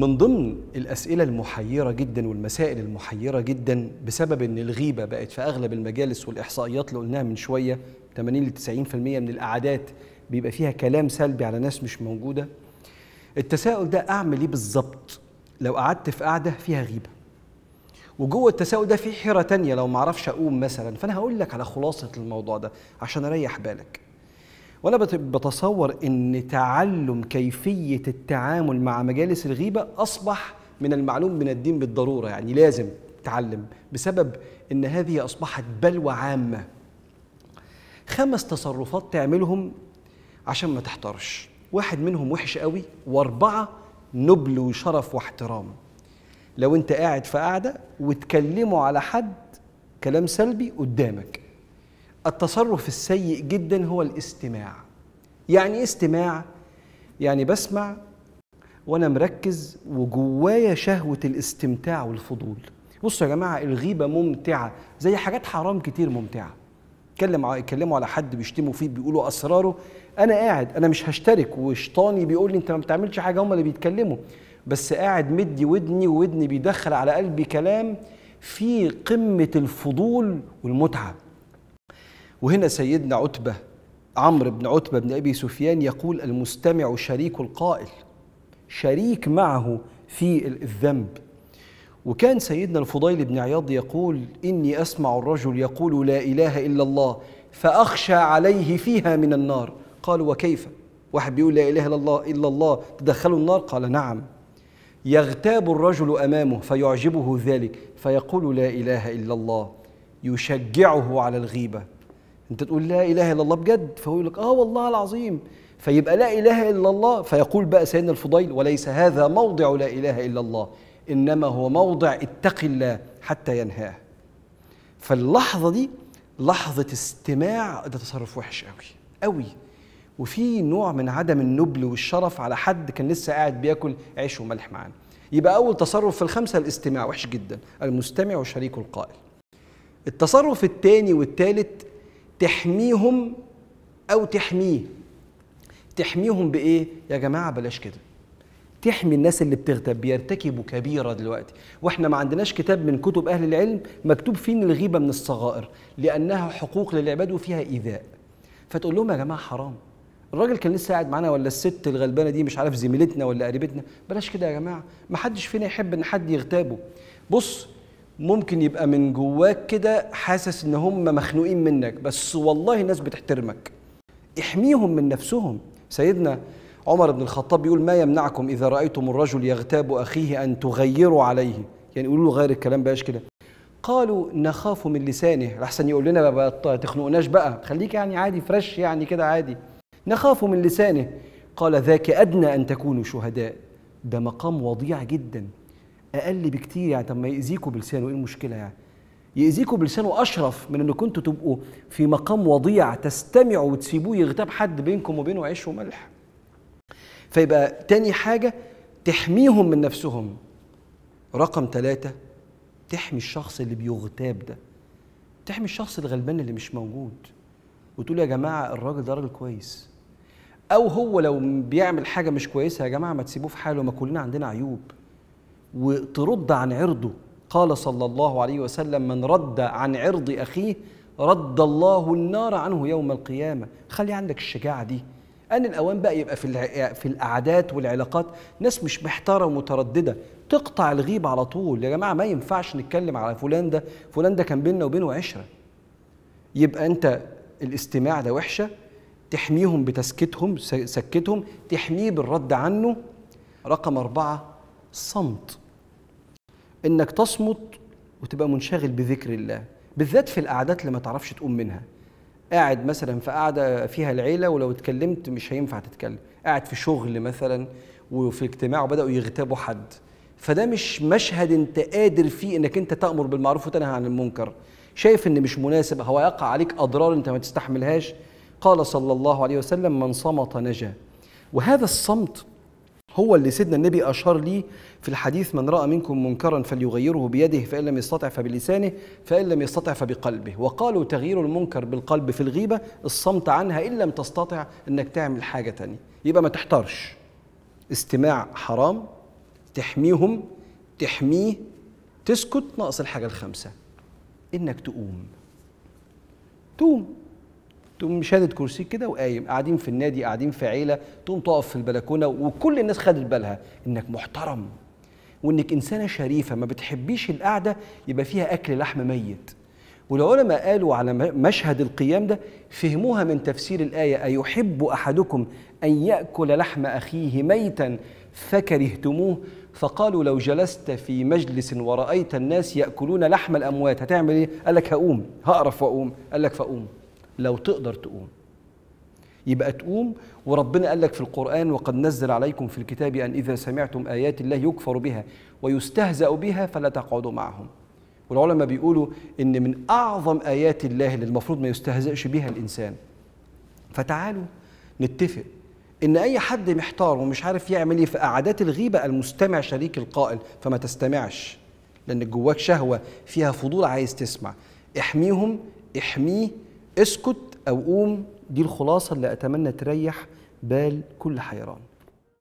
من ضمن الأسئلة المحيرة جدا والمسائل المحيرة جدا بسبب أن الغيبة بقت في أغلب المجالس والإحصائيات اللي قلناها من شوية 80 ل 90% من القعدات بيبقى فيها كلام سلبي على ناس مش موجودة التساؤل ده أعمل إيه بالظبط لو قعدت في قعدة فيها غيبة وجوه التساؤل ده في حيرة تانية لو معرفش أقوم مثلا فأنا هقول لك على خلاصة الموضوع ده عشان أريح بالك وأنا بتصور أن تعلم كيفية التعامل مع مجالس الغيبة أصبح من المعلوم من الدين بالضرورة يعني لازم تعلم بسبب أن هذه أصبحت بلوى عامة خمس تصرفات تعملهم عشان ما تحتارش واحد منهم وحش قوي واربعة نبل وشرف واحترام لو انت قاعد في قاعدة وتكلموا على حد كلام سلبي قدامك التصرف السيء جدا هو الاستماع يعني إيه استماع يعني بسمع وانا مركز وجوايا شهوه الاستمتاع والفضول بصوا يا جماعه الغيبه ممتعه زي حاجات حرام كتير ممتعه اتكلم يتكلموا على حد بيشتموا فيه بيقولوا اسراره انا قاعد انا مش هشترك وشيطاني بيقول لي انت ما بتعملش حاجه هم اللي بيتكلموا بس قاعد مدي ودني وودني بيدخل على قلبي كلام في قمه الفضول والمتعه وهنا سيدنا عتبة عمرو بن عتبة بن أبي سفيان يقول المستمع شريك القائل شريك معه في الذنب وكان سيدنا الفضيل بن عياض يقول إني أسمع الرجل يقول لا إله إلا الله فأخشى عليه فيها من النار قال وكيف واحد بيقول لا إله إلا الله إلا الله تدخله النار قال نعم يغتاب الرجل أمامه فيعجبه ذلك فيقول لا إله إلا الله يشجعه على الغيبة انت تقول لا اله الا الله بجد فهو يقول لك اه والله العظيم فيبقى لا اله الا الله فيقول بقى سيدنا الفضيل وليس هذا موضع لا اله الا الله انما هو موضع اتق الله حتى ينهاه فاللحظه دي لحظه استماع ده تصرف وحش قوي قوي وفي نوع من عدم النبل والشرف على حد كان لسه قاعد بياكل عيش وملح معانا يبقى اول تصرف في الخمسه الاستماع وحش جدا المستمع وشريك القائل التصرف الثاني والثالث تحميهم او تحميه تحميهم بايه يا جماعه بلاش كده تحمي الناس اللي بتغتاب بيرتكبوا كبيرة دلوقتي واحنا ما عندناش كتاب من كتب أهل العلم مكتوب فيه إن الغيبة من الصغائر لأنها حقوق للعباد وفيها إيذاء فتقول لهم يا جماعة حرام الراجل كان لسه قاعد معانا ولا الست الغلبانة دي مش عارف زميلتنا ولا قريبتنا بلاش كده يا جماعة ما حدش فينا يحب إن حد يغتابه بص ممكن يبقى من جواك كده حاسس ان هم مخنوقين منك بس والله الناس بتحترمك احميهم من نفسهم سيدنا عمر بن الخطاب بيقول ما يمنعكم اذا رايتم الرجل يغتاب اخيه ان تغيروا عليه يعني يقولوا له غير الكلام بقاش كده قالوا نخاف من لسانه احسن يقول لنا بقى تخنقناش بقى خليك يعني عادي فرش يعني كده عادي نخاف من لسانه قال ذاك ادنى ان تكونوا شهداء ده مقام وضيع جدا اقل بكتير يعني طب ما يأذيكوا بلسانه ايه المشكله يعني يأذيكوا بلسانه اشرف من ان كنتوا تبقوا في مقام وضيع تستمعوا وتسيبوه يغتاب حد بينكم وبينه عيش وملح فيبقى تاني حاجه تحميهم من نفسهم رقم ثلاثة تحمي الشخص اللي بيغتاب ده تحمي الشخص الغلبان اللي مش موجود وتقول يا جماعة الراجل ده راجل كويس أو هو لو بيعمل حاجة مش كويسة يا جماعة ما تسيبوه في حاله ما كلنا عندنا عيوب وترد عن عرضه قال صلى الله عليه وسلم من رد عن عرض أخيه رد الله النار عنه يوم القيامة خلي عندك الشجاعة دي أن الأوان بقى يبقى في, في القعدات والعلاقات ناس مش محتارة ومترددة تقطع الغيب على طول يا جماعة ما ينفعش نتكلم على فلان ده فلان ده كان بيننا وبينه عشرة يبقى أنت الاستماع ده وحشة تحميهم بتسكتهم سكتهم تحميه بالرد عنه رقم أربعة صمت انك تصمت وتبقى منشغل بذكر الله بالذات في القعدات اللي ما تعرفش تقوم منها قاعد مثلا في قعده فيها العيله ولو اتكلمت مش هينفع تتكلم قاعد في شغل مثلا وفي اجتماع وبداوا يغتابوا حد فده مش مشهد انت قادر فيه انك انت تامر بالمعروف وتنهى عن المنكر شايف ان مش مناسب هو يقع عليك اضرار انت ما تستحملهاش قال صلى الله عليه وسلم من صمت نجا وهذا الصمت هو اللي سيدنا النبي أشار لي في الحديث من رأى منكم منكرا فليغيره بيده فإن لم يستطع فبلسانه فإن لم يستطع فبقلبه وقالوا تغيير المنكر بالقلب في الغيبة الصمت عنها إن لم تستطع أنك تعمل حاجة تانية يبقى ما تحتارش استماع حرام تحميهم تحميه تسكت ناقص الحاجة الخامسة إنك تقوم تقوم تقوم شادد كرسي كده وقايم قاعدين في النادي قاعدين في عيله تقوم تقف في البلكونه وكل الناس خدت بالها انك محترم وانك انسانه شريفه ما بتحبيش القعده يبقى فيها اكل لحم ميت والعلماء قالوا على مشهد القيام ده فهموها من تفسير الايه ايحب احدكم ان ياكل لحم اخيه ميتا فكرهتموه فقالوا لو جلست في مجلس ورأيت الناس يأكلون لحم الأموات هتعمل إيه؟ قال لك هقوم هقرف وأقوم قال لك فأقوم لو تقدر تقوم يبقى تقوم وربنا قال لك في القرآن وقد نزل عليكم في الكتاب أن إذا سمعتم آيات الله يكفر بها ويستهزأ بها فلا تقعدوا معهم والعلماء بيقولوا إن من أعظم آيات الله اللي المفروض ما يستهزأش بها الإنسان فتعالوا نتفق إن أي حد محتار ومش عارف يعمل إيه في قعدات الغيبة المستمع شريك القائل فما تستمعش لأن جواك شهوة فيها فضول عايز تسمع احميهم احميه اسكت او قوم دي الخلاصه اللي اتمنى تريح بال كل حيران